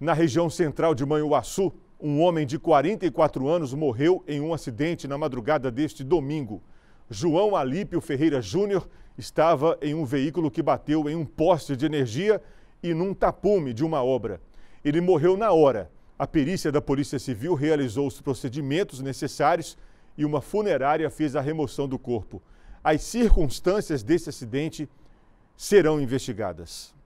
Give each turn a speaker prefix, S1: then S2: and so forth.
S1: Na região central de Manhuaçu, um homem de 44 anos morreu em um acidente na madrugada deste domingo. João Alípio Ferreira Júnior estava em um veículo que bateu em um poste de energia e num tapume de uma obra. Ele morreu na hora. A perícia da Polícia Civil realizou os procedimentos necessários e uma funerária fez a remoção do corpo. As circunstâncias desse acidente serão investigadas.